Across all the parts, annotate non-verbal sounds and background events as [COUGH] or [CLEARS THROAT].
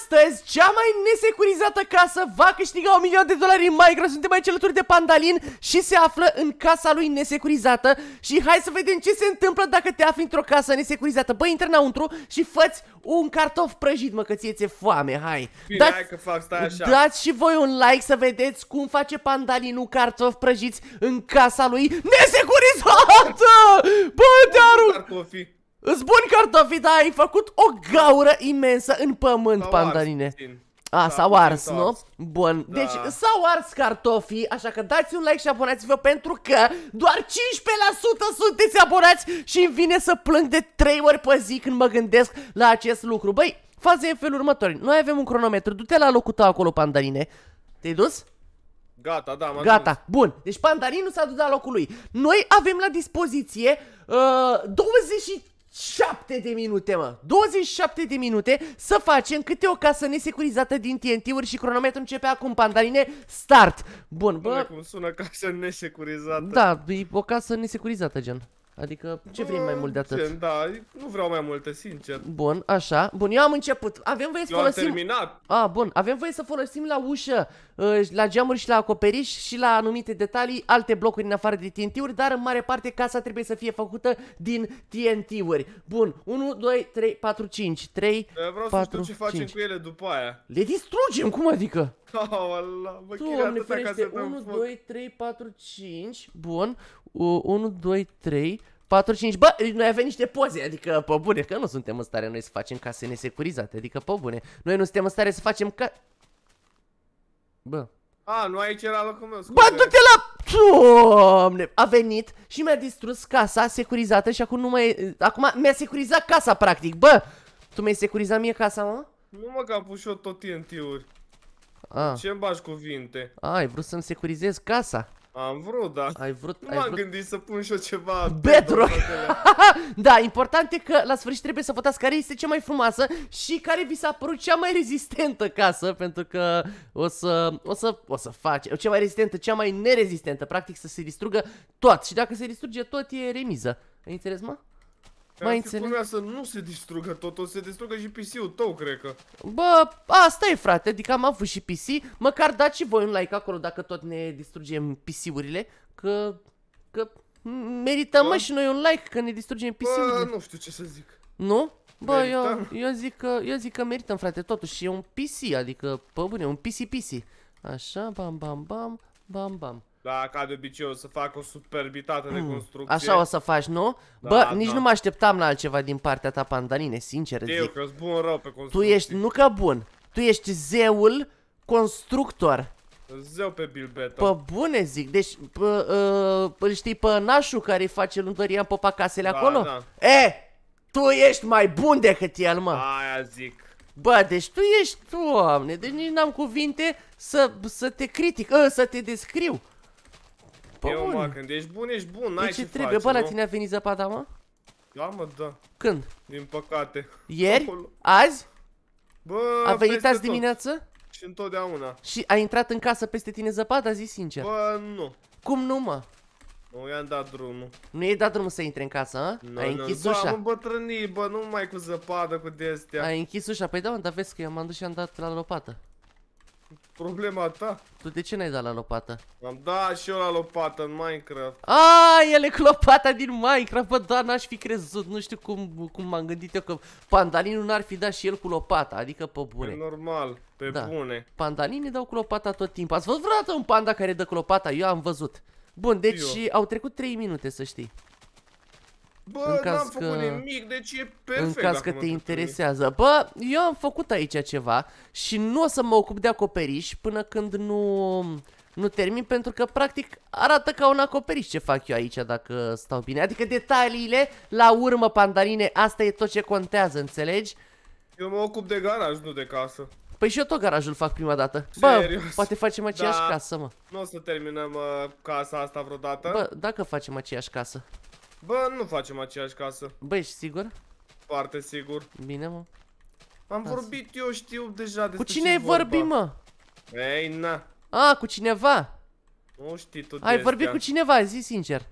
astăzi, cea mai nesecurizată casă va câștiga 1 milion de dolari în Minecraft. Suntem aici alături de Pandalin și se află în casa lui nesecurizată. Și hai să vedem ce se întâmplă dacă te afli într-o casă nesecurizată. Băi, intră înăuntru și făți un cartof prăjit, mă, că ție ți-e foame, hai. Bine, dați, hai că fac, stai așa. dați și voi un like să vedeți cum face Pandalinul cartof prăjiți în casa lui nesecurizată! Bă, te arunc! Îți bun cartofii, dar ai făcut o gaură imensă în pământ, pandanine. A, s-au ars, da, nu? Bun, da. deci s-au ars cartofii, așa că dați un like și abonați-vă pentru că doar 15% sunteți abonați și îmi vine să plâng de 3 ori pe zi când mă gândesc la acest lucru. Băi, faza e în felul următor, noi avem un cronometru, du-te la locul tău acolo, pandanine. Te-ai dus? Gata, da, m-am Gata, dus. bun. Deci Pandarinul s-a dus la locul lui. Noi avem la dispoziție uh, 20 27 de minute, mă! 27 de minute să facem câte o casă nesecurizată din TNT-uri și cronometrul începe acum, pandaline, start! Bun, bă... Bine, cum sună casă nesecurizată. Da, e o casă nesecurizată, gen. Adică, ce vrei mai mult de atât? Gen, da, nu vreau mai multe, sincer. Bun, așa. Bun, eu am început. Avem voie să eu folosim... am terminat. Ah, bun. Avem voie să folosim la ușă, ă, la geamuri și la acoperiș și la anumite detalii alte blocuri în afară de TNT-uri, dar în mare parte casa trebuie să fie făcută din TNT-uri. Bun, 1, 2, 3, 4, 5, 3, Vreau 4, să știu ce facem 5. cu ele după aia. Le distrugem, cum adică? Oh, Allah, mă, Doamne ferește, 1, 2, 3, 4, 5, bun, 1, 2, 3, 4, 5, bă, noi avem niște poze, adică pe bune, că nu suntem în stare noi să facem case nesecurizate, adică pe bune, noi nu suntem în stare să facem ca... Bă. A, nu aici era locul meu, scuze. Bă, du-te la... Doamne, a venit și mi-a distrus casa securizată și acum nu mai... Acum mi-a securizat casa, practic, bă! Tu mi-ai securizat mie casa, mă? Nu mă, că am pus și eu tot TNT-uri. Ce-mi bagi cuvinte? A, Ai vrut să-mi securizez casa. Am vrut, da. Ai vrut, nu ai m-am vrut... gândit să pun și eu ceva... Bedrock! [LAUGHS] da, important e că la sfârșit trebuie să votați care este cea mai frumoasă și care vi s-a părut cea mai rezistentă casă, pentru că o să, o să, o să faci cea mai rezistentă, cea mai nerezistentă, practic să se distrugă tot. Și dacă se distruge tot, e remiză. Ai înțeles, mă? Mai înțeleg? să nu se distrugă tot, o să se distrugă și PC-ul tău, cred că. Bă, asta e, frate, adică am avut și PC. Măcar dați și voi un like acolo dacă tot ne distrugem PC-urile. Că, că merităm, mă, și noi un like că ne distrugem PC-urile. nu știu ce să zic. Nu? Bă, eu, eu, zic că, eu zic că merităm, frate, totuși. E un PC, adică, pe bune, un PC-PC. Așa, bam, bam, bam, bam, bam. Da, ca de obicei o să fac o superbitate de hmm, construcție. Așa o să faci, nu? Da, Bă, da. nici nu mă așteptam la altceva din partea ta, Pandanine, sincer Eu zic. că bun rău pe construcție. Tu ești, nu că bun, tu ești zeul constructor. Zeu pe bilbeta Pă bune zic, deci pă, uh, îl știi pe nașul care îi face lundăria în popa casele da, acolo? Da. E, tu ești mai bun decât el, mă. Aia zic. Bă, deci tu ești, doamne, deci nici n-am cuvinte să, să te critic, uh, să te descriu. Pă Eu, bun. mă, când ești bun, ești bun, păi n-ai ce, ce trebuie, faci, bă, la tine a venit zăpada, mă? Da, mă, da. Când? Din păcate. Ieri? Acolo. Azi? Bă, A venit azi tot. dimineață? Și întotdeauna. Și a intrat în casă peste tine zăpada, zi sincer. Bă, nu. Cum nu, mă? Nu i-am dat drumul. Nu i-ai dat drumul să intre în casă, a? Nu. Ai no, închis nu, ușa. Da, mă, bă, nu mai cu zăpadă, cu destea. Ai închis ușa, păi da, mă, dar vezi că eu m-am dus și am dat la lopată. Problema ta? Tu de ce n-ai dat la lopata? Am dat și eu la lopata în Minecraft. A, ele cu lopata din Minecraft, bă, da, n-aș fi crezut, nu știu cum, cum m-am gândit eu că Pandalinul n-ar fi dat și el cu lopata, adică pe bune. E normal, pe da. bune. Pandalinii dau cu lopata tot timpul. Ați văzut vreodată un panda care dă cu lopata? Eu am văzut. Bun, deci eu. au trecut 3 minute, să știi. Bă, n-am făcut că... nimic, deci e perfect. În caz că te interesează. Bă, eu am făcut aici ceva și nu o să mă ocup de acoperiș până când nu, nu termin, pentru că practic arată ca un acoperiș ce fac eu aici dacă stau bine. Adică detaliile, la urmă, pandaline, asta e tot ce contează, înțelegi? Eu mă ocup de garaj, nu de casă. Păi și eu tot garajul fac prima dată. Serios? Bă, poate facem aceeași da. casă, mă. Nu o să terminăm uh, casa asta vreodată. Bă, dacă facem aceeași casă. Bă, nu facem aceeași casă. Bă, ești sigur? Foarte sigur. Bine, mă. Am Azi. vorbit, eu știu deja despre Cu cine ai vorbit, mă? Ei, na. A, cu cineva? Nu știi tu Ai vorbit cu cineva, zi sincer.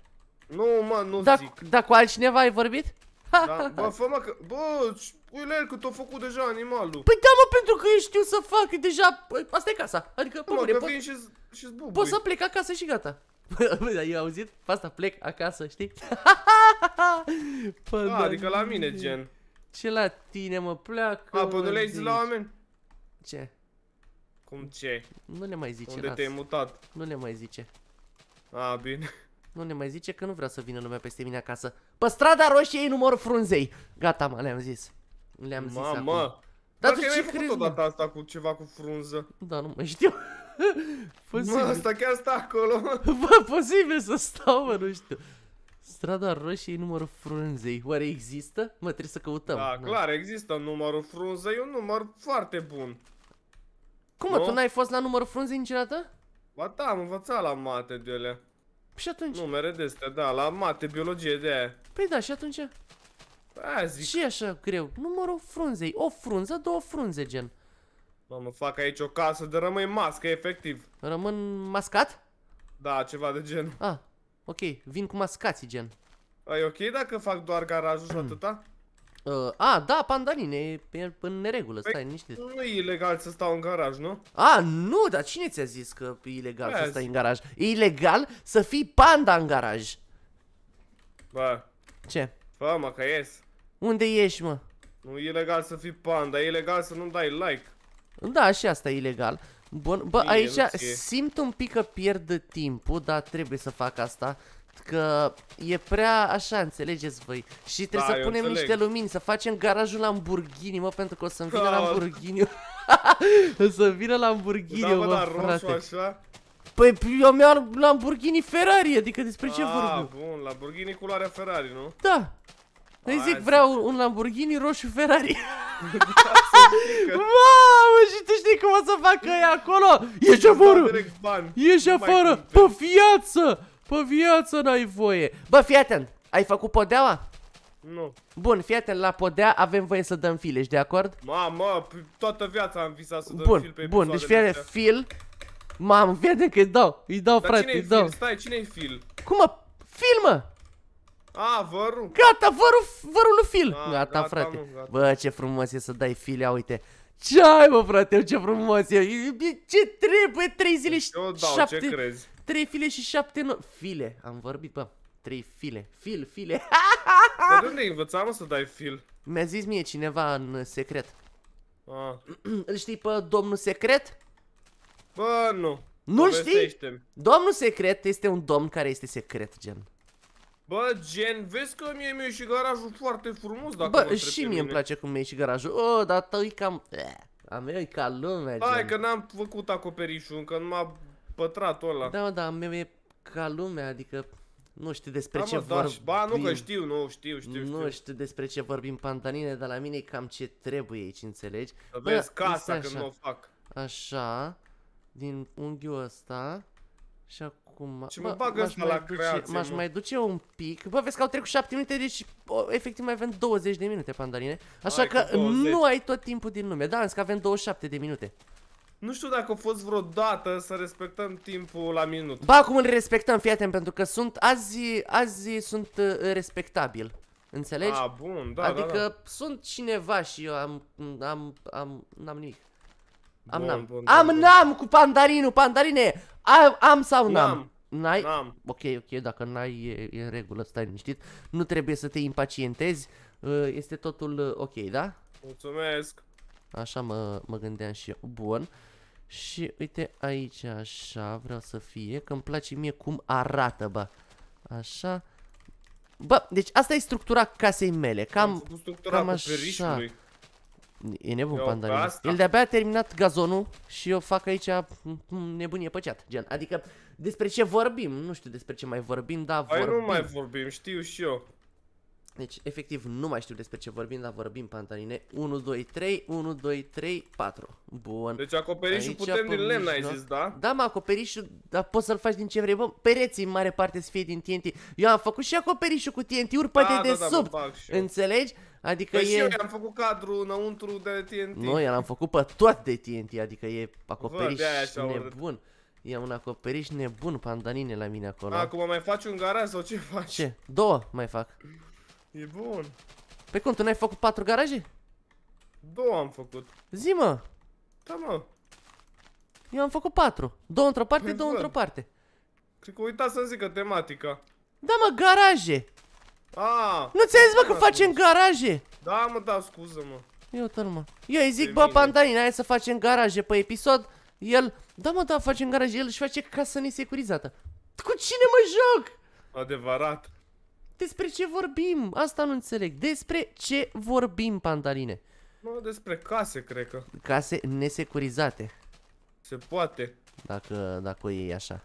Nu, mă, nu da, zic. Da, cu altcineva ai vorbit? Da, [LAUGHS] bă, fă mă că... Bă, uile t a făcut deja animalul. Păi da, mă, pentru că eu știu să fac deja... Păi, asta e casa. Adică, bă, păi pot... și, și zbubui. să plec acasă și gata. Bă, eu auzit? Pe asta plec acasă, știi? [LAUGHS] Pă, A, adică la mine, gen. Ce la tine, mă, pleacă? A, pă, nu le zici la oameni? Ce? Cum ce? Nu ne mai zice, Unde te-ai mutat? Nu ne mai zice. A, bine. Nu ne mai zice că nu vrea să vină lumea peste mine acasă. Pe strada roșie număr frunzei. Gata, mă, le-am zis. Le-am zis Mamă. acum. Mamă! Dar tu ce crezi, făcut asta cu ceva cu frunză? Da, nu mai știu. [LAUGHS] Posibil. Mă, asta chiar sta acolo. [LAUGHS] Bă, posibil să stau, mă, nu știu. Strada roșie numărul frunzei. Oare există? Mă, trebuie să căutăm. Da, clar, există numărul frunzei, un număr foarte bun. Cum, mă, tu n-ai fost la numărul frunzei niciodată? Ba da, am învățat la mate de ele. Și atunci? Numere de astea, da, la mate, biologie de aia. Păi da, și atunci? Păi zic. Și așa greu. Numărul frunzei. O frunză, două frunze, gen. Mamă, fac aici o casă de rămâi mască, efectiv. Rămân mascat? Da, ceva de genul. Ah, ok. Vin cu mascații, gen. E ok dacă fac doar garajul și hmm. atâta? Uh, a, da, pandaline, e în neregulă, stai, păi, niște... nu e ilegal să stau în garaj, nu? A, nu, dar cine ți-a zis că e ilegal Azi. să stai în garaj? E ilegal să fii panda în garaj. Bă. Ce? Bă, mă, că ies. Unde ieși, mă? Nu e ilegal să fii panda, e ilegal să nu dai like. Da, și asta e ilegal. Bun, bă, Bine, aici simt un pic că pierd timpul, dar trebuie să fac asta. Că e prea așa, înțelegeți voi Și trebuie da, să punem înțeleg. niște lumini Să facem garajul Lamborghini, mă Pentru că o să-mi vină da, Lamborghini [LAUGHS] O să vină Lamborghini, da, mă, mă frate așa? Păi eu mi-am Lamborghini Ferrari Adică despre ce ah, vorbim? bun, Lamborghini culoarea Ferrari, nu? Da îi zic, vreau un Lamborghini roșu Ferrari. [LAUGHS] Mamă, și tu știi cum o să facă ei acolo? Ieși afară! Ieși afară! Pe viață! Pe viață n-ai voie! Bă, fii atent! Ai făcut podeaua? Nu. Bun, fii atent, la podea avem voie să dăm fil, ești de acord? Mamă, toată viața am visat să dăm bun, fil pe Bun, deci fii atent, fil. Mamă, fii atent că îi dau, îi dau, Dar frate, îi dau. Fil? Stai, cine e fil? Cum mă? Fil, mă! A, vărul. Gata, vărul, vărul lui Phil. A, gata, gata, frate. Mă, gata. Bă, ce frumos e să dai filea, uite. Ce ai, mă, frate, ce frumos e. Ce trebuie? Trei zile și dau, șapte... Trei file și șapte... no... File, am vorbit, bă. trei file. Fil, file. Dar de unde învățam să dai fil? Mi-a zis mie cineva în secret. Ah. [CLEARS THROAT] Îl știi pe domnul secret? Bă, nu. Nu știi? Domnul secret este un domn care este secret, gen. Bă, gen, vezi că mie mi-e și garajul foarte frumos dacă Bă, și mie îmi place cum mi-e și garajul. Oh, dar tău e cam... A mea e ca lumea, Hai, că n-am făcut acoperișul încă, nu m-a pătrat ăla. Da, da, a mea e ca lumea, adică... Nu știu despre da, ce da, vorbim. ba, nu că știu, nu știu, știu, știu. Nu știu despre ce vorbim, pantanine, dar la mine e cam ce trebuie aici, înțelegi? Să vezi casa când nu o fac. Așa, din unghiul ăsta. Și acum... Și mă bagă ăsta la creație, M-aș mai duce un pic. Bă, vezi că au trecut 7 minute, deci efectiv mai avem 20 de minute, pandaline. Așa că nu ai tot timpul din lume. Da, că avem 27 de minute. Nu știu dacă a fost vreodată să respectăm timpul la minut. Ba, acum îl respectăm, fii atent, pentru că sunt, azi, azi sunt uh, respectabil. Înțelegi? A, bun, da, da Adică da, da. sunt cineva și eu am, am, am, n-am nimic. Am n-am. am n-am cu pandarinul, pandarine! Am, am sau n-am? N-ai? Ok, ok, dacă n-ai e, e în regulă, stai liniștit. Nu trebuie să te impacientezi. Ă, este totul ă, ok, da? Mulțumesc! Așa mă, mă gândeam și eu. Bun. Și uite aici așa vreau să fie, că îmi place mie cum arată, bă. Așa. Bă, deci asta e structura casei mele, cam, cam așa. Perișului. E nebun pandalism. El de-abia a terminat gazonul și eu fac aici mm, nebunie pe chat, gen. Adică despre ce vorbim, nu știu despre ce mai vorbim, dar Ai păi vorbim. nu mai vorbim, știu și eu. Deci, efectiv, nu mai știu despre ce vorbim, dar vorbim pantaline. 1, 2, 3, 1, 2, 3, 4. Bun. Deci acoperișul Aici putem din lemn, ai da? zis, da? Da, mă, acoperișul, dar poți să-l faci din ce vrei. Bă, pereții în mare parte să fie din TNT. Eu am făcut și acoperișul cu TNT-uri, da, de da, da, sub. Înțelegi? Eu. Adică păi e... și eu am făcut cadru înăuntru de TNT. Nu, l-am făcut pe tot de TNT, adică e acoperiș Bă, nebun. E un acoperiș nebun, pandanine la mine acolo. Acum mai faci un garaj sau ce faci? Ce? Două mai fac. E bun. Pe cum, tu n-ai făcut patru garaje? Două am făcut. Zi, mă. Da, mă. Eu am făcut patru. Două într-o parte, păi două într-o parte. Cred că uita să-mi zică tematica. Da, mă, garaje. A, ah. nu ți-ai zis, bă, că da, facem garaje? Da, mă, da, scuză-mă. Iată-l, mă. Eu îi zic, bă, Pantanina, hai să facem garaje pe episod. El, da, mă, da, facem garaje, el își face casă nesecurizată. Cu cine mă joc? Adevărat. Despre ce vorbim? Asta nu înțeleg. Despre ce vorbim, Pantaline? Nu, despre case, cred că. Case nesecurizate. Se poate. Dacă, dacă o iei așa.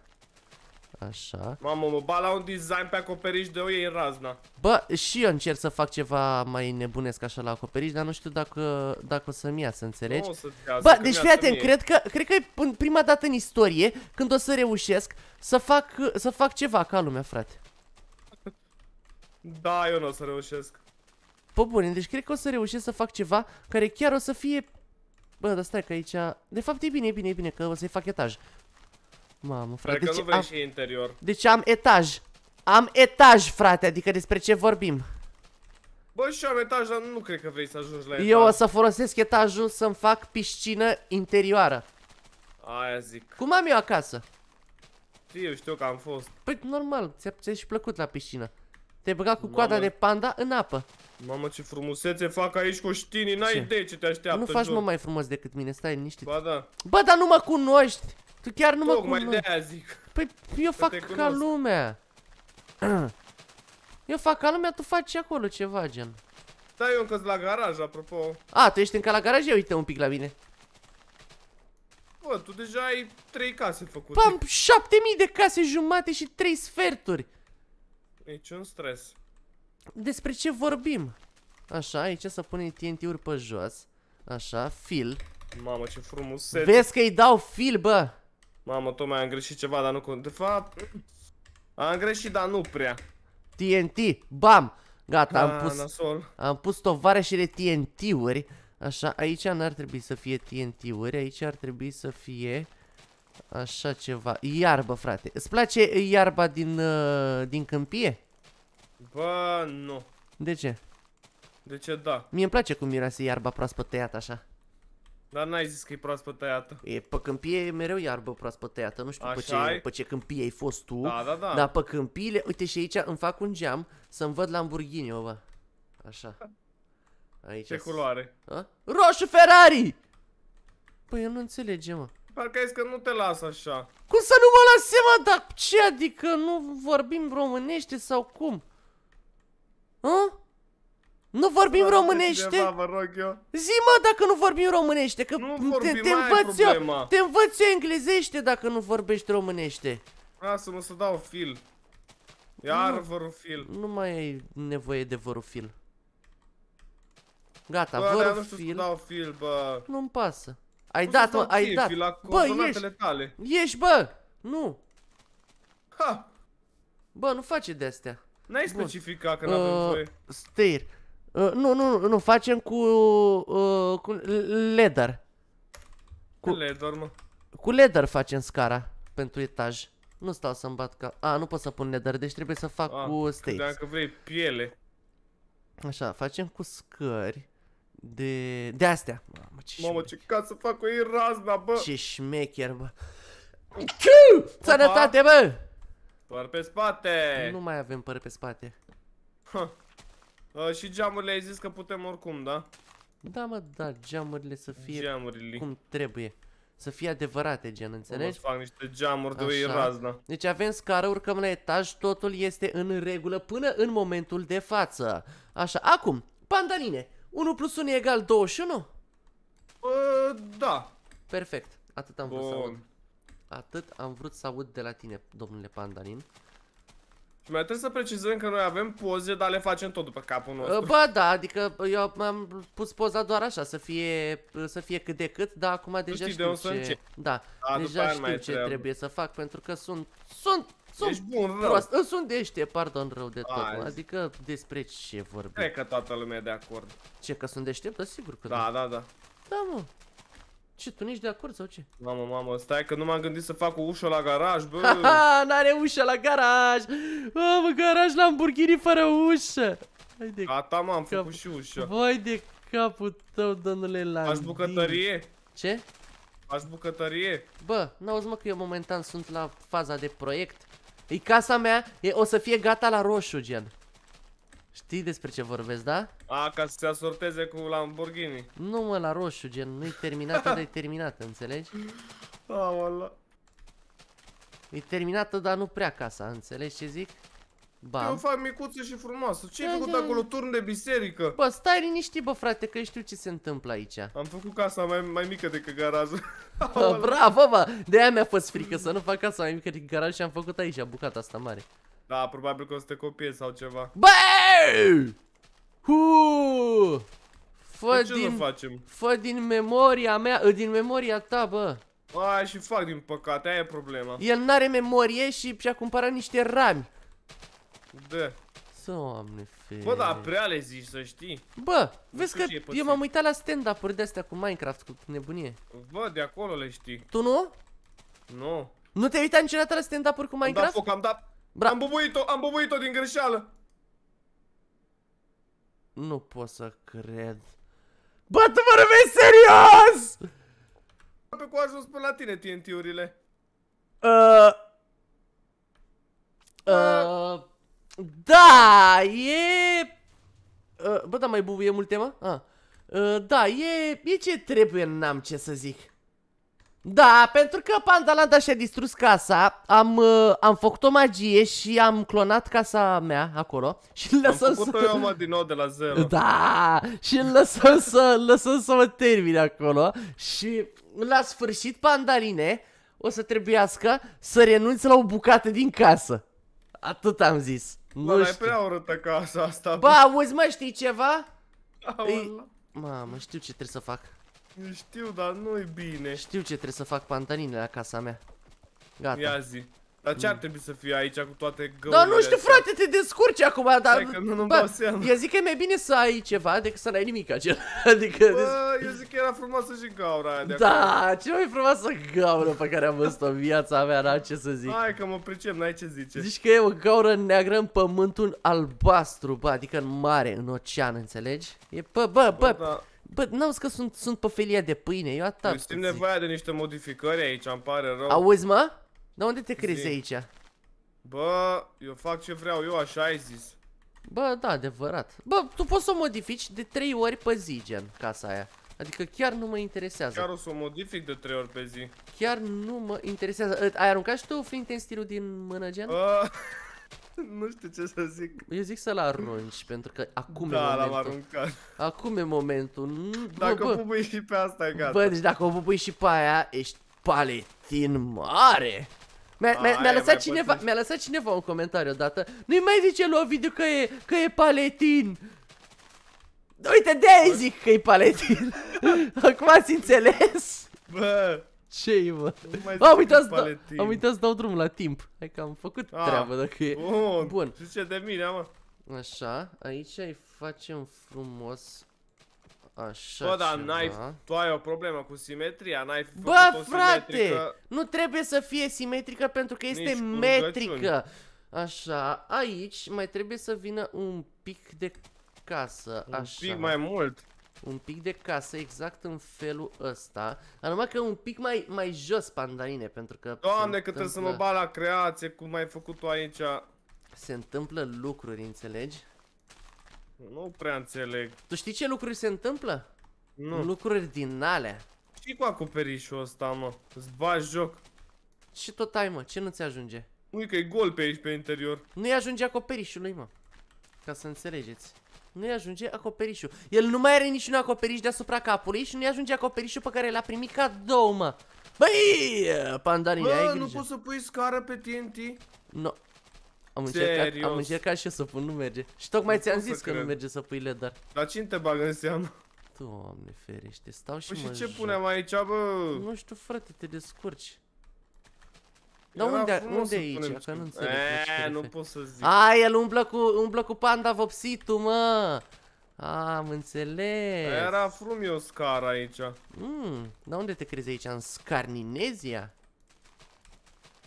Așa. Mamă, mă ba la un design pe acoperiș de oie e razna. Bă, și eu încerc să fac ceva mai nebunesc așa la acoperiș, dar nu știu dacă, dacă o să-mi ia, să înțelegi. Nu o să iasă, Bă, deci fii atent, cred că, cred că e prima dată în istorie când o să reușesc să fac, să fac ceva ca lumea, frate. Da, eu nu o să reușesc. Pe bune, deci cred că o să reușesc să fac ceva care chiar o să fie... Bă, dar stai că aici... De fapt e bine, e bine, e bine, că o să-i fac etaj. Mamă, frate, Sper că deci nu am... și interior. Deci am etaj. Am etaj, frate, adică despre ce vorbim? Bă, și am etaj, dar nu cred că vrei să ajungi la etaj. Eu o să folosesc etajul să-mi fac piscină interioară. Aia zic. Cum am eu acasă? Eu știu că am fost. Păi, normal, ți-a și plăcut la piscină. Te-ai băgat cu Mamă. coada de panda în apă. Mamă, ce frumusețe fac aici cu știnii, n-ai idee ce te așteaptă. Nu faci mă mai frumos decât mine, stai liniștit. Ba da. Bă, dar nu mă cunoști. Tu chiar nu mă Tocmai de aia zic. Păi eu fac ca lumea. [CLEARS THROAT] Eu fac ca lumea, tu faci acolo ceva gen. Da, eu încă la garaj, apropo. A, tu ești încă la garaj? Ia uite un pic la mine. Bă, tu deja ai 3 case făcute. Pam, 7000 de case jumate și 3 sferturi. Niciun deci stres. Despre ce vorbim? Așa, aici să punem TNT-uri pe jos. Așa, fil. Mamă, ce frumos. Vezi că îi dau fil, bă. Mamă, tocmai am greșit ceva, dar nu... De fapt... Am greșit, dar nu prea. TNT, bam! Gata, am ah, pus... Am pus tovarășele TNT-uri. Așa, aici n-ar trebui să fie TNT-uri, aici ar trebui să fie... Așa ceva. Iarbă, frate. Îți place iarba din, uh, din câmpie? Bă, nu. De ce? De ce da? Mie mi place cum miroase iarba proaspăt tăiată așa. Dar n-ai zis că e proaspăt tăiată. E, pe câmpie e mereu iarbă proaspăt tăiată, nu știu pe ce, pe ce câmpie ai fost tu. Da, da, da. Dar pe câmpiile, uite și aici îmi fac un geam să-mi văd Lamborghini, ova. Așa. Aici ce culoare? A? Roșu Ferrari! Păi eu nu înțelege, mă. Parcă ai că nu te las așa. Cum să nu mă lase, mă? Dar ce? Adică nu vorbim românește sau cum? Hă? Nu vorbim mă românește? Cineva, vă rog eu. Zi mă dacă nu vorbim românește, că nu vorbim, te, te învăț eu, te învăț eu englezește dacă nu vorbești românește. Lasă-mă să dau fil. Iar nu, vorufil. Nu mai ai nevoie de vorufil. Gata, bă, vorufil. Nu fil, bă. Nu-mi pasă. Ai nu dat, mă, ai dat. La bă, ești, tale. ești, bă. Nu. Ha. Bă, nu face de-astea. N-ai specificat că n-avem uh, voie. Stair. Uh, nu, nu, nu, facem cu, uh, cu leather. Cu leather, mă. Cu leather facem scara pentru etaj. Nu stau să-mi bat ca... A, nu pot să pun leather, deci trebuie să fac A, cu stakes. Dacă vrei piele. Așa, facem cu scări de... de astea. Mamă, ce Mamă, ce ca să fac cu ei razna, bă! Ce șmecher, bă! Sănătate, bă! Păr pe spate! Nu mai avem păr pe spate. Uh, și geamurile ai zis că putem oricum, da? Da, mă, da, geamurile să fie geamurile. cum trebuie. Să fie adevărate, gen, înțelegi? Să fac niște geamuri de razna. Deci avem scară, urcăm la etaj, totul este în regulă până în momentul de față. Așa, acum, pandaline, 1 plus 1 egal 21? Uh, da. Perfect, atât am Bun. vrut să aud. Atât am vrut să aud de la tine, domnule Pandanin. Și mai trebuie să precizăm că noi avem poze, dar le facem tot după capul ă, nostru. Bă, da, adică eu am pus poza doar așa, să fie, să fie cât de cât, dar acum deja știu de ce... Încep. Da, da deja știu ce trebuie. trebuie să fac, pentru că sunt... Sunt sunt Ești bun, rău. Prost. Îmi sunt dește, pardon, rău de tot. Azi. Adică despre ce vorbim? Cred că toată lumea e de acord. Ce, că sunt deștept? Da, sigur că da. Da, da, da. Da, mă. Ce, tu nici de acord sau ce? Mamă, mamă, stai că nu m-am gândit să fac o ușă la garaj, bă! Haha, [LAUGHS] n-are ușă la garaj! Mamă, garaj Lamborghini fără ușă! Hai de Gata, m-am făcut și ușă. voi de capul tău, domnule Landin. Faci bucătărie? Ce? Faci bucătărie? Bă, n-auzi mă că eu momentan sunt la faza de proiect. E casa mea, e, o să fie gata la roșu, gen. Știi despre ce vorbesc, da? A, ca să se asorteze cu Lamborghini. Nu, mă, la roșu, gen, nu-i terminată, dar-i terminată, înțelegi? Aola. E terminată, dar nu prea casa, înțelegi ce zic? Bam. Eu fac micuță și frumoasă. Ce-ai da, făcut de... Da. acolo? Turn de biserică. Bă, stai liniști, bă, frate, că știu ce se întâmplă aici. Am făcut casa mai, mai mică decât garajul. bravo, bă! De-aia mi-a fost frică să nu fac casa mai mică decât garajul și am făcut aici bucata asta mare. Da, probabil că o să te copiezi sau ceva. Bă! Hu! Fă păi ce din, facem? Fă din memoria mea, ă, din memoria ta, bă. A, și fac din păcate, aia e problema. El n-are memorie și și-a cumpărat niște rami. Da. Să o am Bă, dar prea le zici, să știi. Bă, nu vezi că eu m-am uitat la stand-up-uri de-astea cu Minecraft, cu nebunie. Bă, de acolo le știi. Tu nu? Nu. Nu te-ai uitat niciodată la stand-up-uri cu Minecraft? foc, am dat Bra am bubuit-o, am bubuit-o din greșeală. Nu pot să cred. Bă, tu vorbești serios! Pe cu ajuns până la tine TNT-urile. Uh, uh, da, e... Uh, bă, dar mai bubuie multe, mă? Ah. Uh, da, e, e ce trebuie, n-am ce să zic. Da, pentru că Pandalanda și-a distrus casa, am, uh, am făcut o magie și am clonat casa mea acolo și îl lăsăm am făcut-o să... din nou de la zero. Da, și îl lăsăm să, lăsăm să mă termin acolo și la sfârșit, Pandaline, o să trebuiască să renunți la o bucată din casă. Atât am zis. Bă, nu știu. prea urâtă casa asta. Bă, auzi, mă, știi ceva? Mamă, știu ce trebuie să fac. Știu, dar nu-i bine. Știu ce trebuie să fac pantaline la casa mea. Gata. Ia zi. Dar ce ar trebui să fiu aici cu toate găurile Dar nu știu astea? frate, te descurci acum, dar... Hai că nu, nu bă, eu zic că e mai bine să ai ceva decât să n-ai nimic acela. [LAUGHS] adică... Bă, eu zic că era frumoasă și gaura aia de Da, ce cea mai frumoasă gaură pe care am văzut-o în viața mea, n ce să zic. Hai că mă pricep, n-ai ce zice. Zici că e o gaură neagră în pământul albastru, bă, adică în mare, în ocean, înțelegi? E, bă, bă, bă, bă da. Bă, păi, n-am zis că sunt, sunt pe felia de pâine, eu atât am Simt nevoia de niște modificări aici, îmi pare rău. Auzi, mă? Dar unde te crezi aici? Bă, eu fac ce vreau eu, așa ai zis. Bă, da, adevărat. Bă, tu poți să o modifici de 3 ori pe zi, gen, casa aia. Adică chiar nu mă interesează. Chiar o să o modific de 3 ori pe zi. Chiar nu mă interesează. Ai aruncat și tu flinte în stilul din mână, gen? Bă. [LAUGHS] [LAUGHS] Nu știu ce să zic. Eu zic să-l arunci, pentru că acum da, e momentul. Da, l-am aruncat. Acum e momentul. dacă o pupui și pe asta, e gata. Bă, deci dacă o pupui și pe aia, ești paletin mare. Mi-a mi lăsat, cineva, mi lăsat cineva un comentariu odată Nu-i mai zice lui Ovidiu că e, că e paletin Uite, de-aia zic că e paletin [LAUGHS] Acum ați înțeles? Bă ce mă? Am uitat, da, am uitat să dau drumul la timp. Hai că am făcut ah, treabă dacă e. Bun. bun. ce de mine, mă. Așa, aici îi facem frumos Așa Bă, dar n-ai, tu ai o problemă cu simetria, n-ai Bă, frate, simetrică... nu trebuie să fie simetrică pentru că este metrică Așa, aici mai trebuie să vină un pic de casă, un așa Un pic mai mult un pic de casă exact în felul ăsta, dar numai că un pic mai, mai jos pandaine, pentru că... Doamne, că trebuie să mă ba la creație, cum ai făcut tu aici. Se întâmplă lucruri, înțelegi? Nu prea înțeleg. Tu știi ce lucruri se întâmplă? Nu. Lucruri din alea. Și cu acoperișul ăsta, mă? Îți bagi joc. Și tot ai, mă, ce nu ți ajunge? Ui că e gol pe aici, pe interior. Nu-i ajunge acoperișului, mă. Ca să înțelegeți. Nu-i ajunge acoperișul. El nu mai are niciun acoperiș deasupra capului și nu-i ajunge acoperișul pe care l-a primit cadou, mă. Băi, pandarini, Bă, ai grijă. nu poți să pui scară pe TNT? Nu. No. Am încercat, am încercat și eu să pun, nu merge. Și tocmai ți-am zis că cred. nu merge să pui ledar. Dar cine te bagă în seamă? Doamne ferește, stau păi și păi mă și ce joc. punem aici, bă? Nu știu, frate, te descurci. Dar unde, unde e aici? Că nu înțeleg. Eee, deci, nu pot să zic. A, el umblă cu, umblă cu panda vopsitul, mă. A, am înțeles. Era frumos scar aici. Mm, dar unde te crezi aici? În Scarninezia?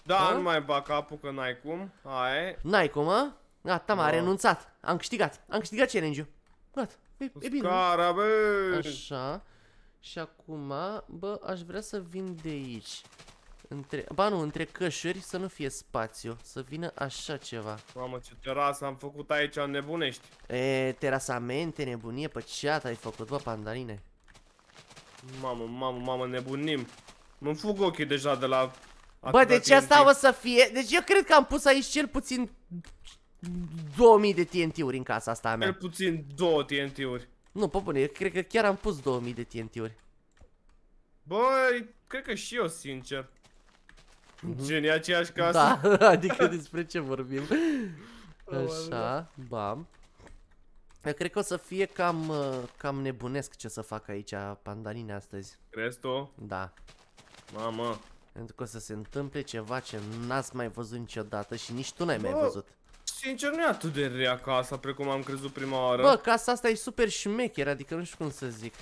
Da, a? nu mai bag capul că n-ai cum. Hai. N-ai cum, mă? Gata, m-a renunțat. Am câștigat. Am câștigat challenge-ul. Gata. E, e bine. Scara, bă. Așa. Și acum, bă, aș vrea să vin de aici. Între, ba nu, între cășuri să nu fie spațiu, să vină așa ceva. Mamă, ce terasă am făcut aici, nebunești. E, terasamente, nebunie, pe ce ai făcut, bă, pandaline. Mamă, mamă, mamă, nebunim. Nu-mi fug ochii deja de la... Bă, de deci ce asta o să fie... Deci eu cred că am pus aici cel puțin 2000 de TNT-uri în casa asta a mea. Cel puțin 2 TNT-uri. Nu, pe bune, eu cred că chiar am pus 2000 de TNT-uri. Băi, cred că și eu, sincer. Mhm. Gen, e aceeași casă? Da, [LAUGHS] adică despre ce vorbim. Oh, Așa, bam. Eu cred că o să fie cam, uh, cam nebunesc ce să fac aici pandanine astăzi. Crezi tu? Da. Mamă. Pentru că o să se întâmple ceva ce n-ați mai văzut niciodată și nici tu n-ai mai văzut. Sincer, nu e atât de rea casa precum am crezut prima oară. Bă, casa asta e super șmecher, adică nu știu cum să zic.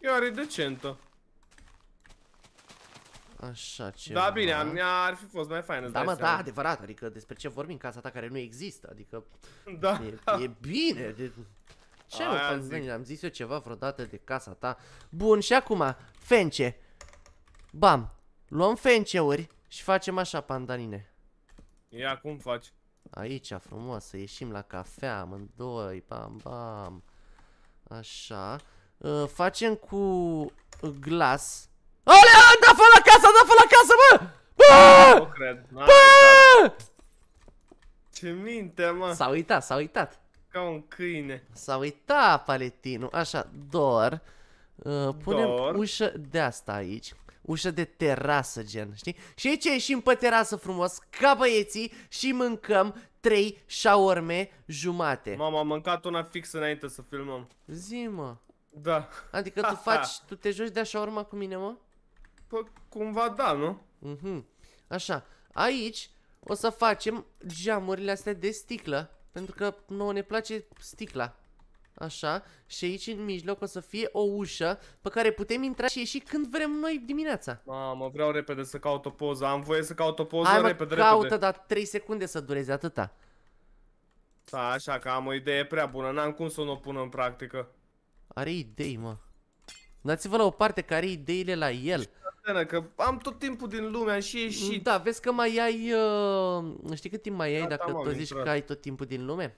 Chiar e decentă. Așa ceva. Da, bine, ar fi fost mai fain, Da, mă, da, adevărat, adică despre ce vorbim casa ta care nu există, adică... Da. E, e bine, de... Ce mă, fanzeni, am zis eu ceva vreodată de casa ta? Bun, și acum, fence. Bam, luăm fenceuri și facem așa, pandanine. Ia, cum faci? Aici, frumos, să ieșim la cafea amândoi, bam, bam. Așa. Uh, facem cu glas ale, da fă la casă, da fă la casă, mă! Bă! Bă! Ce minte, mă! S-a uitat, s-a uitat. Ca un câine. S-a uitat paletinul. Așa, dor. Uh, punem ușă de asta aici. Ușă de terasă, gen, știi? Și aici ieșim pe terasă frumos, ca băieții, și mâncăm trei șaorme jumate. Mama, am mâncat una fix înainte să filmăm. Zi, mă. Da. Adică tu [LAUGHS] faci, tu te joci de așa urma cu mine, mă? Pă, cumva da, nu? Mhm. Așa, aici o să facem geamurile astea de sticlă, pentru că nouă ne place sticla. Așa, și aici în mijloc o să fie o ușă pe care putem intra și ieși când vrem noi dimineața. Mamă, vreau repede să caut o poză, am voie să caut o poză Hai, mă, repede, caută, repede. dar 3 secunde să dureze atâta. Da, așa că am o idee prea bună, n-am cum să o pun în practică. Are idei, mă. Dați-vă la o parte care are ideile la el scenă, că am tot timpul din lume, am și ieșit. Da, vezi că mai ai, uh, știi cât timp mai ai da, dacă tu zici intrat. că ai tot timpul din lume?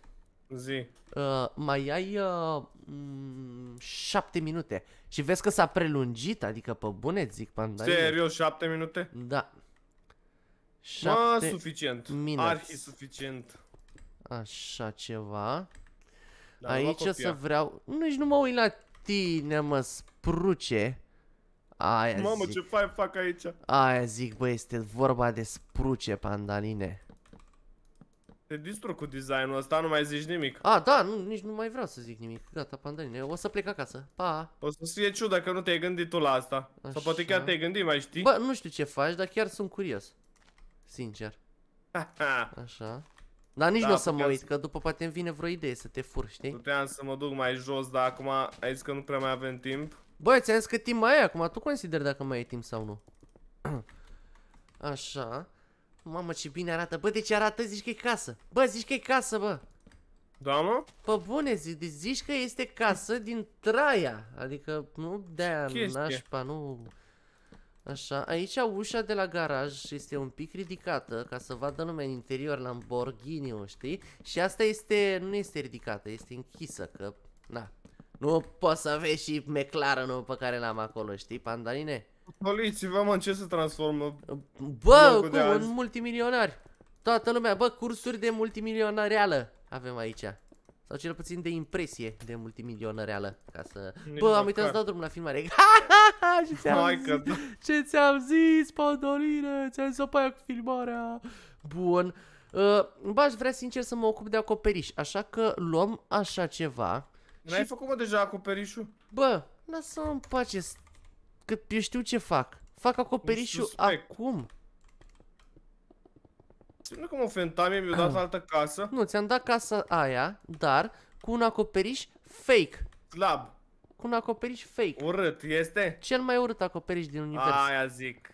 Zi. Uh, mai ai uh, m- mm, șapte minute și vezi că s-a prelungit, adică pe bune zic pandaline. Serios, șapte minute? Da. Șapte Ma, suficient. Minute. Arhi suficient. Așa ceva. Dar Aici să vreau... Nu, nici nu mă uit la tine, mă, spruce. Aia Mamă, zic, ce fain fac aici. Aia zic, bă, este vorba de spruce pandaline. Te distrug cu designul ăsta, nu mai zici nimic. A, da, nu, nici nu mai vreau să zic nimic. Gata, pandaline, o să plec acasă. Pa! O să fie ciudă că nu te-ai gândit tu la asta. Așa. Sau poate chiar te-ai gândit, mai știi? Bă, nu știu ce faci, dar chiar sunt curios. Sincer. Așa. Dar nici da, nu o să mă uit, să... că după poate îmi vine vreo idee să te fur, știi? Puteam să mă duc mai jos, dar acum ai zis că nu prea mai avem timp. Băi, ți-am zis că timp mai ai acum, tu consider dacă mai e timp sau nu. [CLEARS THROAT] Așa. Mamă, ce bine arată. Bă, de ce arată? Zici că e casă. Bă, zici că e casă, bă. Da, mă? Pă bune, zici, zici că este casă din Traia. Adică, nu de-aia nașpa, nu... Așa, aici ușa de la garaj este un pic ridicată ca să vadă lumea în interior Lamborghini, știi? Și asta este, nu este ridicată, este închisă, că, na, nu poți să vezi și McLaren pe care l-am acolo, știi, pandaline? Poliți-vă, mă, în ce se transformă? Bă, cum, un multimilionari. Toată lumea, bă, cursuri de multimilionareală avem aici. Sau cel puțin de impresie de multimilionăreală Ca să... Nici Bă, am uitat să dau drumul la filmare Ce [LAUGHS] ți-am zis? Da. Ce ți-am zis, Pandaline. Ți-am zis-o pe aia cu filmarea Bun uh, Bă, aș vrea sincer să mă ocup de acoperiș Așa că luăm așa ceva N-ai și... făcut, mă, deja acoperișul? Bă, lasă-mă în pace, că eu știu ce fac. Fac acoperișul acum. Ține că mă ofentam, mi-a dat [CLEARS THROAT] altă casă. Nu, ți-am dat casa aia, dar cu un acoperiș fake. Slab. Cu un acoperiș fake. Urât, este? Cel mai urât acoperiș din univers. Aia zic.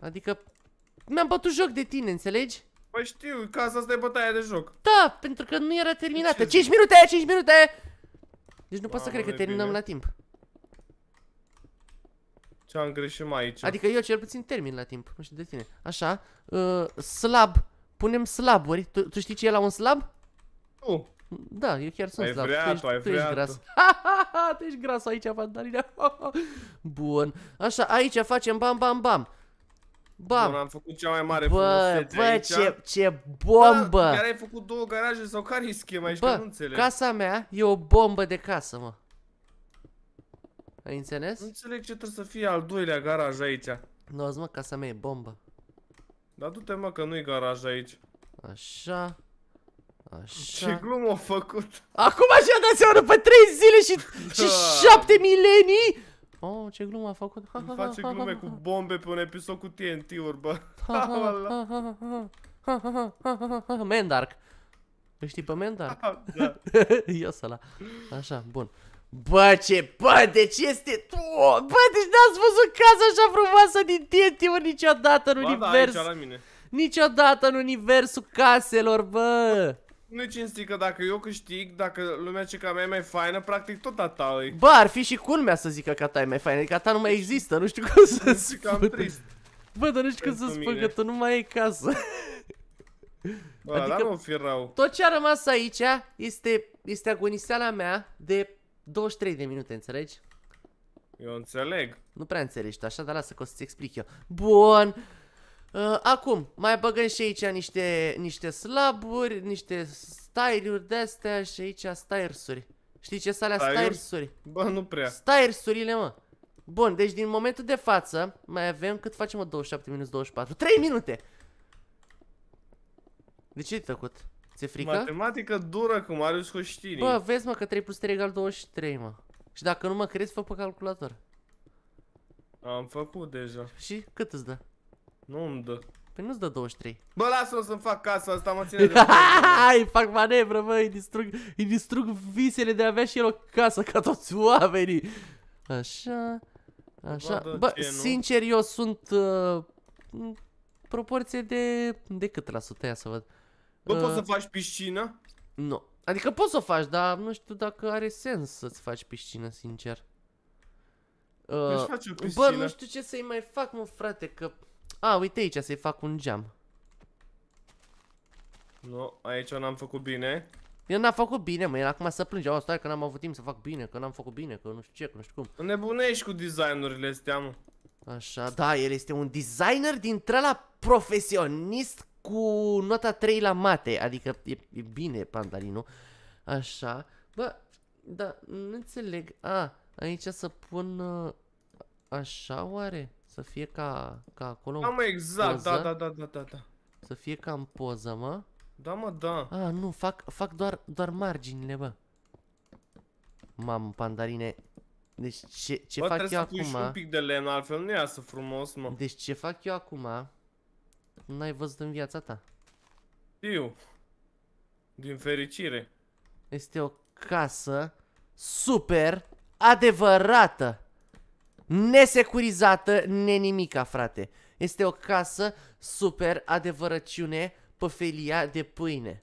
Adică, mi-am bătut joc de tine, înțelegi? Păi știu, ca să stai bătaia de joc. Da, pentru că nu era terminată. 5 minute, 5 minute! Deci nu pot să cred că terminăm la timp. Ce am greșit mai aici? Adică eu cel puțin termin la timp, nu știu de tine. Așa, uh, slab. Punem slaburi. Tu, tu știi ce e la un slab? Nu. Da, eu chiar sunt ai slab. Vrea, tu, ești, ai vrea, gras. Ha, ha, ha, tu ești gras [LAUGHS] aici, Vandalina. [LAUGHS] Bun. Așa, aici facem bam, bam, bam. Bam. Bun, am făcut cea mai mare bă, bă, aici. ce, ce bombă! Bă, ai făcut două garaje sau care e schema aici? Bă, că nu înțeleg. casa mea e o bombă de casă, mă. Ai înțeles? Nu înțeleg ce trebuie să fie al doilea garaj aici. Nu, mă, casa mea e bombă. Dar du-te, mă, că nu-i garaj aici. Așa. Așa. Ce glumă a făcut? Acum așa dați seama după 3 zile și, da. și 7 milenii? Oh, ce glumă a făcut. Ha, ha, face glume cu bombe pe un episod cu TNT-uri, bă. Mendark. Îl știi pe Mendark? Da. Ia la. Așa, bun. Bă, ce, bă, ce este... tu? bă, deci n-ați văzut casa așa frumoasă din TNT-uri niciodată în bă, univers. Da, aici, la mine. Niciodată în universul caselor, bă. Nu-i cinstit că dacă eu câștig, dacă lumea ce ca mea e mai faină, practic tot a ta e. Bă, ar fi și culmea să zic că a ta e mai faină, adică a ta nu mai există, nu știu cum să zic cam trist. Bă, dar nu știu cum să spun că tu nu mai e casă. Bă, adică dar nu fi rău. tot ce a rămas aici este, este agoniseala mea de 23 de minute, înțelegi? Eu înțeleg. Nu prea înțelegi tu, așa, dar lasă că o să-ți explic eu. Bun. Uh, acum, mai băgăm și aici niște, niște slaburi, niște stairiuri de-astea și aici stairsuri. Știi ce sunt alea stairsuri? Bă, nu prea. Stairsurile, mă. Bun, deci din momentul de față mai avem cât facem o 27 minus 24? 3 minute! De ce ai tăcut? Ți-e frică? Matematică dură cu Marius Hoștini. Bă, vezi mă că 3 plus 3 egal 23, mă. Și dacă nu mă crezi, fă pe calculator. Am făcut deja. Și cât îți dă? Nu îmi dă. Păi nu-ți dă 23. Bă, lasă o să-mi fac casa asta, mă ține de... [LAUGHS] Hai, fac manevră, bă, îi distrug, îi distrug visele de a avea și el o casă ca toți oamenii. Așa, așa. Bă, bă ce, sincer, eu sunt uh, în proporție de... De cât la sută, ia să văd. Bă, uh, poți să faci piscină? Nu. Adică poți să o faci, dar nu știu dacă are sens să-ți faci piscină, sincer. Uh, face o piscină. Bă, nu știu ce să-i mai fac, mă, frate, că... A, uite aici să-i fac un geam. Nu, aici n-am făcut bine. Eu n-am făcut bine, mă, el acum să plânge. O, stai că n-am avut timp să fac bine, că n-am făcut bine, că nu știu ce, că nu știu cum. Nebunești cu designurile astea, mă. Așa, da, el este un designer dintre la profesionist cu nota 3 la mate, adică e, e bine pantalino. Așa, bă, da, nu înțeleg. A, aici să pun... Uh, așa oare? Să fie ca, ca acolo Da, mă, exact, da, da, da, da, da, da. Să fie ca în poză, mă. Da, mă, da. A, nu, fac, fac doar, doar marginile, bă. Mamă, pandarine. Deci ce, ce bă, fac eu acum? Bă, un pic de lemn, altfel nu iasă frumos, mă. Deci ce fac eu acum, n-ai văzut în viața ta. Știu. Din fericire. Este o casă super adevărată nesecurizată, nenimica, frate. Este o casă super adevărăciune pe felia de pâine.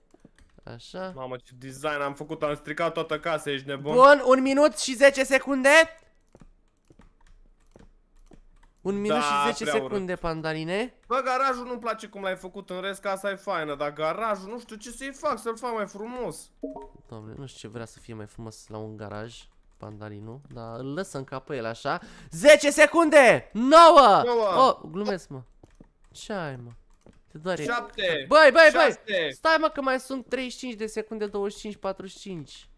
Așa. Mamă, ce design am făcut, am stricat toată casa, ești nebun. Bun, un minut și 10 secunde. Un minut da, și 10 secunde, urât. pandaline. Bă, garajul nu-mi place cum l-ai făcut, în rest casa e faină, dar garajul nu știu ce să-i fac, să-l fac mai frumos. Doamne, nu știu ce vrea să fie mai frumos la un garaj pandarinul, dar îl lăsăm ca pe el așa. 10 secunde! 9! 9! Oh, glumesc, mă. Ce ai, mă? Te doare. 7! Băi, băi, băi! Stai, mă, că mai sunt 35 de secunde, 25, 45.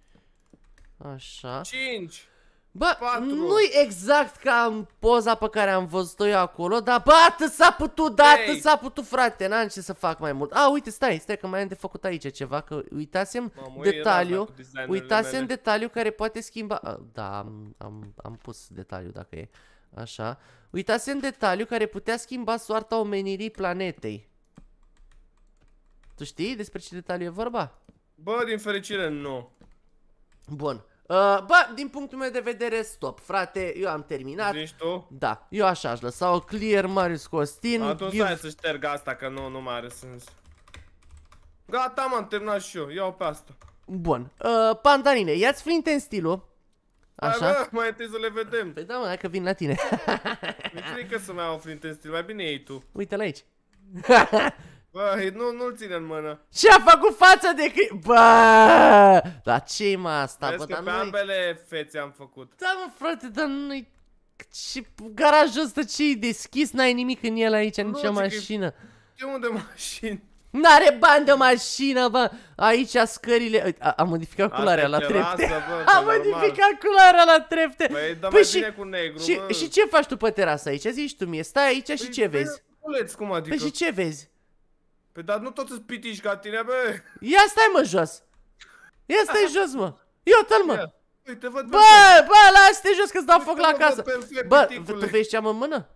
Așa. 5! Bă, nu-i exact ca în poza pe care am văzut-o eu acolo, dar bă, atât s-a putut, da, atât s-a putut, frate, n-am ce să fac mai mult. A, uite, stai, stai că mai am de făcut aici ceva, că uitasem Mamă, detaliu, uitasem mele. detaliu care poate schimba... da, am, am, am pus detaliu dacă e, așa. Uitasem detaliu care putea schimba soarta omenirii planetei. Tu știi despre ce detaliu e vorba? Bă, din fericire, nu. Bun. Uh, bă, din punctul meu de vedere, stop, frate, eu am terminat. Zici tu? Da, eu așa aș lăsa-o, clear, Marius Costin. Atunci give... să șterg asta, că nu, nu mai are sens. Gata, m-am terminat și eu, iau pe asta. Bun, uh, pantanine, ia-ți flinte în stilul. Așa? Hai, bă, mai întâi să le vedem. Păi da, mă, dacă vin la tine. Mi frică să mai au flinte în stil, mai bine ei tu. Uite-l aici. Bă, nu, nu-l ține în mână. Ce a făcut fața de că... Bă! Dar ce-i mă asta, Vezi bă, că pe ambele fețe am făcut. Da, mă, frate, dar nu-i... Ce... Garajul ăsta ce-i deschis? N-ai nimic în el aici, nu, nici o mașină. De unde mașină? N-are bani de mașină, bă! Aici scările... A, am modificat culoarea la trepte. am [LAUGHS] modificat culoarea la trepte. Păi, păi și, cu negru, și, și ce faci tu pe terasă aici? Zici tu mie, stai aici păi, păi, și adică- ce vezi? Păi, cum adică? Păi și ce vezi? Păi dar nu toți sunt pitici ca tine, bă! Ia stai mă jos! Ia stai [LAUGHS] jos, mă! Iată-l, mă! Ia. Uite, văd bă, bă, lasă-te jos că-ți dau foc la casă! bă, tu vezi ce am în mână?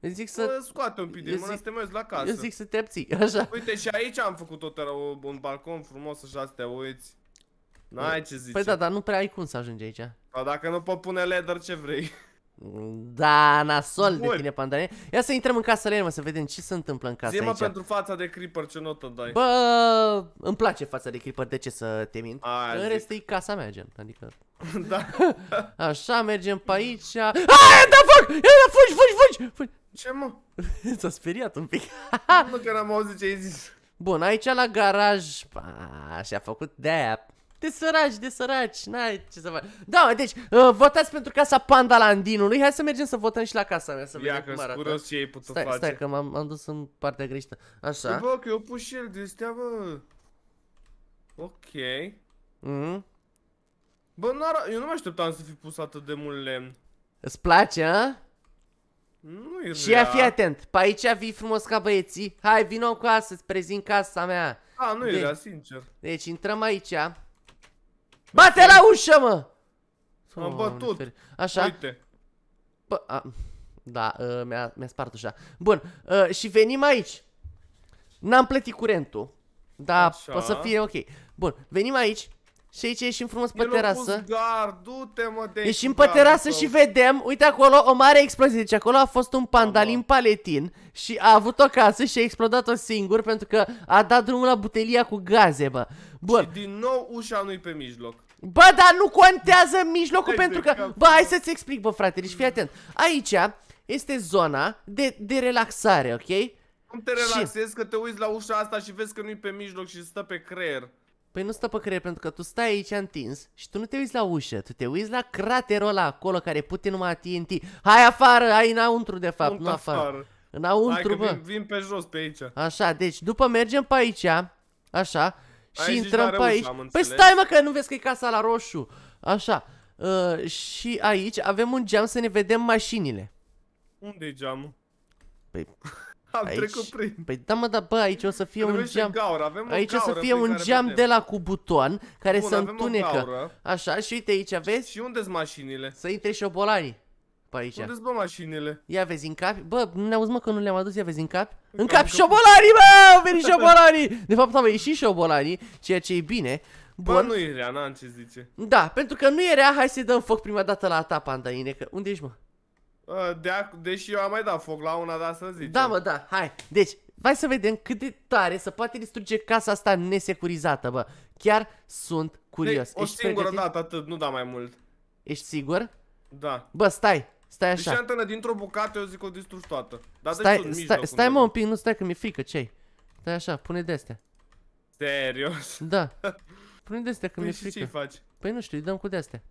Eu zic să... scoate un pic din mână, să te la casă. Eu zic să te abții, [LAUGHS] așa. Uite, și aici am făcut tot un balcon frumos, așa, să te uiți. N-ai ce păi zice. Păi da, dar nu prea ai cum să ajungi aici. Dar dacă nu pot pune ladder, ce vrei? Da, nasol Bun. de tine, Pandane. Ia să intrăm în casa lui, mă, să vedem ce se întâmplă în casa Zi, mă, aici. pentru fața de Creeper, ce notă dai? Bă, îmi place fața de Creeper, de ce să te mint? în rest e casa mea, gen, adică... [LAUGHS] da. [LAUGHS] Așa, mergem pe aici. Aia, da, fac! Ia, da, fugi, fugi, fugi! fugi. Ce, mă? [LAUGHS] S-a speriat un pic. nu, că n-am auzit ce ai zis. Bun, aici la garaj, așa a făcut de-aia de săraci, de săraci, n-ai ce să faci. Da, deci, uh, votați pentru casa Pandalandinului, hai să mergem să votăm și la casa mea, să Ia vedem cum arată. ce ai putut stai, face. Stai, că m-am dus în partea greșită. Așa. Bă, că eu pus el de astea, bă. Ok. Mm -hmm. bă, eu nu mă așteptam să fi pus atât de mult lemn. Îți place, a? Nu e Și ea, fi atent, pe aici vii frumos ca băieții Hai, vino cu casă, îți prezint casa mea A, nu deci, sincer Deci intrăm aici Bate la ușă, mă! Am bătut. Așa. Uite. a, da, uh, mi-a mi spart ușa. Bun, uh, și venim aici. N-am plătit curentul. Da, o să fie ok. Bun, venim aici. Și aici ieșim frumos pe terasă. Ieșim pe terasă și vedem, uite acolo, o mare explozie. Deci acolo a fost un pandalin paletin și a avut o casă și a explodat-o singur pentru că a dat drumul la butelia cu gaze, bă. Bun. Și din nou ușa nu-i pe mijloc. Bă, dar nu contează mijlocul pentru că... Bă, hai să-ți explic, bă, frate, deci fii atent. Aici este zona de, de relaxare, ok? Cum te relaxezi și... că te uiți la ușa asta și vezi că nu-i pe mijloc și stă pe creier? Păi nu stă pe creier pentru că tu stai aici întins și tu nu te uiți la ușă, tu te uiți la craterul ăla acolo care pute numai TNT. Hai afară, hai înăuntru de fapt, nu afară. afară. Înăuntru, Hai că bă. Vin, vin pe jos pe aici. Așa, deci după mergem pe aici, așa, și da, aici intrăm pe aici. Păi înțeles. stai mă că nu vezi că e casa la roșu. Așa. Uh, și aici avem un geam să ne vedem mașinile. unde e geamul? Păi... [LAUGHS] Am aici... trecut prin. Păi da mă, da bă, aici o să fie Trebuie păi un geam. Avem aici o, să fie un geam vedem. de la cu buton care Bun, se întunecă. Așa, și uite aici, vezi? Și unde sunt mașinile? Să intre șobolanii pe aici. Unde-s bă mașinile? Ia vezi în cap. Bă, nu ne auzi mă că nu le-am adus, ia vezi în cap. În, în cap, cap șobolanii, bă! Au venit [LAUGHS] șobolanii! De fapt, au ieșit și șobolanii, ceea ce e bine. Bă, nu e rea, n-am ce zice. Da, pentru că nu e rea, hai să-i dăm foc prima dată la ta, pandaine, că unde ești, mă? Ă, de deși eu am mai dat foc la una, dar să zic. Da, mă, da, hai. Deci, hai să vedem cât de tare să poate distruge casa asta nesecurizată, bă. Chiar sunt curios. o Ești singură pregătit? dată atât, nu da mai mult. Ești sigur? Da. Bă, stai, Stai deci, așa. Deci, antena dintr-o bucată, eu zic că o distrugi toată. Dar stai, stai, stai, stai mă un pic, nu stai că mi-e frică, ce -i? Stai așa, pune de astea. Serios? [LAUGHS] Da. Pune de astea că păi mi-e frică. ce faci? Păi nu știu, îi dăm cu de astea.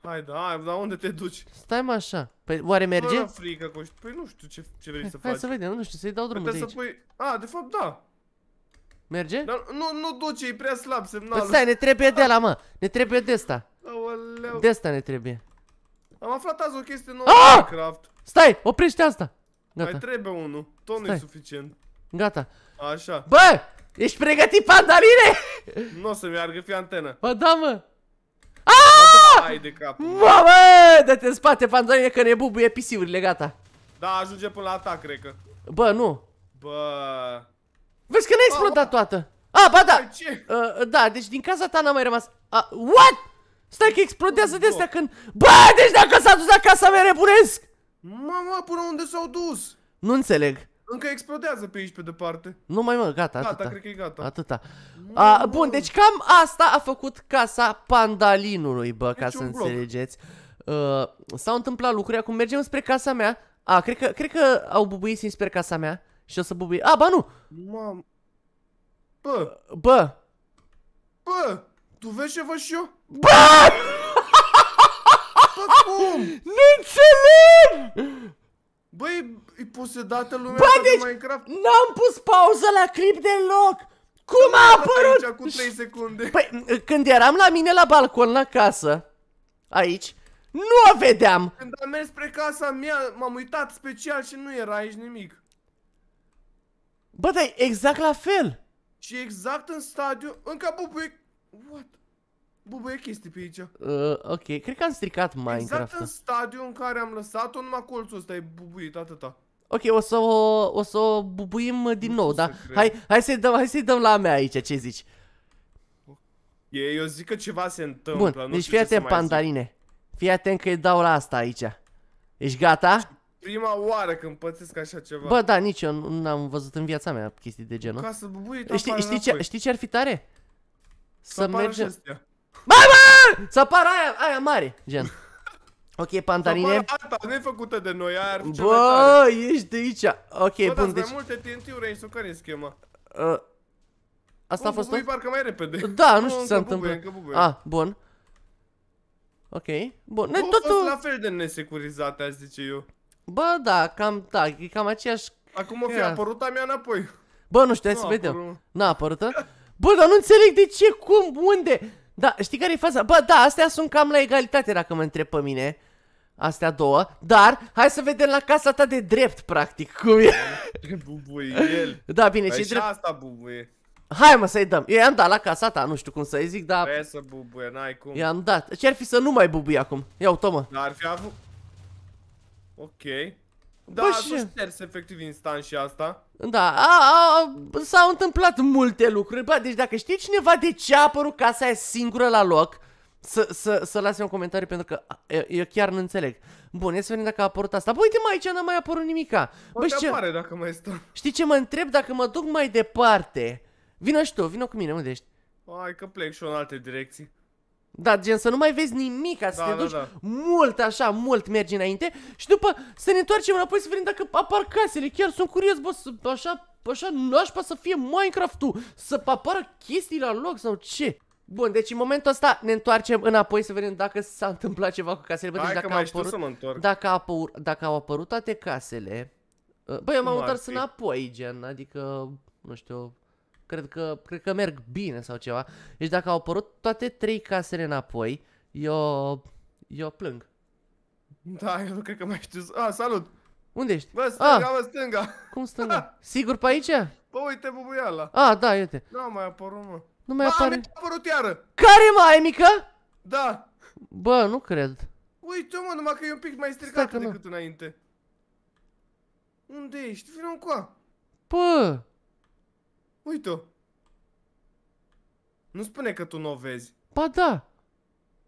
Hai, da, hai, dar unde te duci? Stai mă așa. Păi oare merge? Nu frică, cu... păi nu știu ce, ce vrei hai, să faci. Hai să vedem, nu știu, să-i dau drumul de aici. Să pui... A, de fapt, da. Merge? Dar nu, nu duce, e prea slab semnalul. Păi stai, ne trebuie de la mă. Ne trebuie de asta. De asta ne trebuie. Am aflat azi o chestie nouă Aaaa! Ah! Minecraft. Stai, oprește asta. Gata. Mai trebuie unul. Tot nu e suficient. Gata. Așa. Bă, ești pregătit pandaline? Nu o să meargă, fi antena. Bă, da, mă. Aaaa! Ah! Hai de cap. Mamă, dă-te în spate, pandaline, că ne bubuie pisiurile, gata. Da, ajunge până la atac, cred că. Bă, nu. Bă. Vezi că n-a explodat toată. A, ba da. Ce? Uh, da, deci din casa ta n-a mai rămas. Uh, what? Stai că explodează de astea când... Bă, deci dacă s-a dus acasă, mi-a nebunesc! Mama, până unde s-au dus? Nu înțeleg. Încă explodează pe aici pe departe. Nu mai mă, gata, gata atâta. cred că e gata. Atâta. A, bun, deci cam asta a făcut casa pandalinului, bă, deci ca să înțelegeți. Uh, S-au întâmplat lucruri, acum mergem spre casa mea. A, cred că, cred că au bubuit spre casa mea și o să bubuie. A, ba nu! Mam... Bă! Bă! Bă! Tu vezi ce văd și eu? Bă! cum? Nu înțeleg! Băi, e posedată lumea Bă, deci Minecraft. n-am pus pauză la clip deloc! Cum a apărut? Aici, cu 3 secunde. Păi, când eram la mine la balcon la casă, aici, nu o vedeam. Când am mers spre casa mea, m-am uitat special și nu era aici nimic. Bă, dar exact la fel. Și exact în stadiu, încă bubuie... What? bubuie chestii pe aici. Uh, ok, cred că am stricat Minecraft. Exact în stadiul în care am lăsat-o, numai colțul ăsta e bubuit, atâta. Ok, o să o, o, să o bubuim din nu nou, da? Hai, hai să-i dăm, hai să dăm la mea aici, ce zici? Eu zic că ceva se întâmplă, Bun, nu deci fii atent, pandaline. Fii atent că îi dau la asta aici. Ești gata? Prima oară când pățesc așa ceva. Bă, da, nici eu nu am văzut în viața mea chestii de genul. Ca să bubuie, știi, știi, ce, știi ce ar fi tare? Să mergem, Bă, bă! Să apară aia, aia mare, gen. Ok, pantarine. Asta nu e făcută de noi, ar fi Bă, ești de aici. Ok, Bă, bun, deci... mai multe TNT-uri aici, care e schema? Uh, asta a fost tot? parcă mai repede. Da, nu știu ce s-a întâmplat. Ah, bun. Ok, bun. Nu totul... la fel de nesecurizate, aș zice eu. Bă, da, cam, da, e cam aceeași... Acum o fi apărut a mea înapoi. Bă, nu știu, hai să vedem. N-a apărut, Bă, dar nu înțeleg de ce, cum, unde... Da, știi care e faza? Bă, da, astea sunt cam la egalitate dacă mă întreb pe mine. Astea două. Dar, hai să vedem la casa ta de drept, practic, cum e. [LAUGHS] Bubuie el. Da, bine, păi și drept. asta bubuie. Hai mă să-i dăm. Eu i-am dat la casa ta, nu știu cum să-i zic, dar... Trebuie păi, să bubuie, n-ai cum. I-am dat. Ce-ar fi să nu mai bubui acum? Ia uite mă. Dar ar fi avut... Ok. Da, Bă, nu șters efectiv instant și asta. Da, a, a, s-au întâmplat multe lucruri. Bă, deci dacă știi cineva de ce a apărut casa aia singură la loc, să, să, să lase un comentariu pentru că eu chiar nu înțeleg. Bun, e să vedem dacă a apărut asta. Bă, uite mai aici n-a mai apărut nimica. Bă, ce apare dacă mai stă. Știi ce mă întreb dacă mă duc mai departe? Vină și tu, vină cu mine, unde ești? Hai că plec și în alte direcții. Da, gen să nu mai vezi nimic, să da, te da, duci da. mult așa, mult mergi înainte și după să ne întoarcem înapoi să vedem dacă apar casele. Chiar sunt curios, bă, să, așa, așa nașpa să fie Minecraft-ul, să apară chestii la loc sau ce. Bun, deci în momentul ăsta ne întoarcem înapoi să vedem dacă s-a întâmplat ceva cu casele. Bă, deci dacă, mai apărut, să mă întorc. Dacă, apăur, dacă au apărut toate casele... Uh, băi, eu m-am întors înapoi, gen, adică, nu știu, cred că, cred că merg bine sau ceva. Deci dacă au apărut toate trei casele înapoi, eu, eu plâng. Da, eu nu cred că mai știu. Ah, salut! Unde ești? Bă, ah! stânga, ah. bă, stânga! Cum stânga? [LAUGHS] Sigur pe aici? Bă, uite bubuiala. Ah, da, uite. Nu a mai apărut, mă. Nu mai ba, apare. a apărut iară! Care, mă, ai mică? Da. Bă, nu cred. Uite, mă, numai că e un pic mai stricat decât nu. înainte. Unde ești? Vino încoa. Pă! Uite-o. Nu spune că tu nu o vezi. Ba da.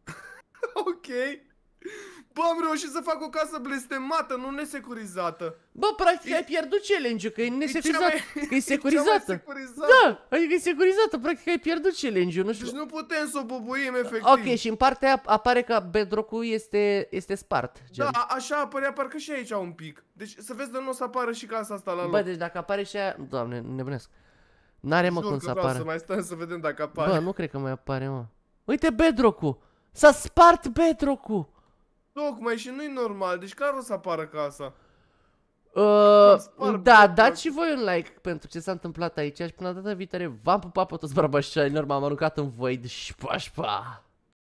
[LAUGHS] ok. Bă, am reușit să fac o casă blestemată, nu nesecurizată. Bă, practic e... ai pierdut challenge-ul, că e [LAUGHS] nesecurizată, mai... că e securizată. E securizată. Da, adică e securizată, practic ai pierdut challenge-ul, nu știu. Deci nu putem să o bubuim, efectiv. Ok, și în partea aia apare că bedrock este, este spart. Gen. Da, așa apărea parcă și aici un pic. Deci să vezi de nu o să apară și casa asta la loc. Bă, deci dacă apare și aia, doamne, nebunesc. N-are mă cum să apară. Să mai stăm să vedem dacă apare. Bă, nu cred că mai apare, mă. Uite bedrock-ul! S-a spart bedrock-ul! Tocmai și nu-i normal, deci care o să apară casa? Uh, da, dați și voi un like pentru ce s-a întâmplat aici și până data viitoare v-am pupat pe toți barbașani, normal, m-am aruncat în void. deci pa, pa!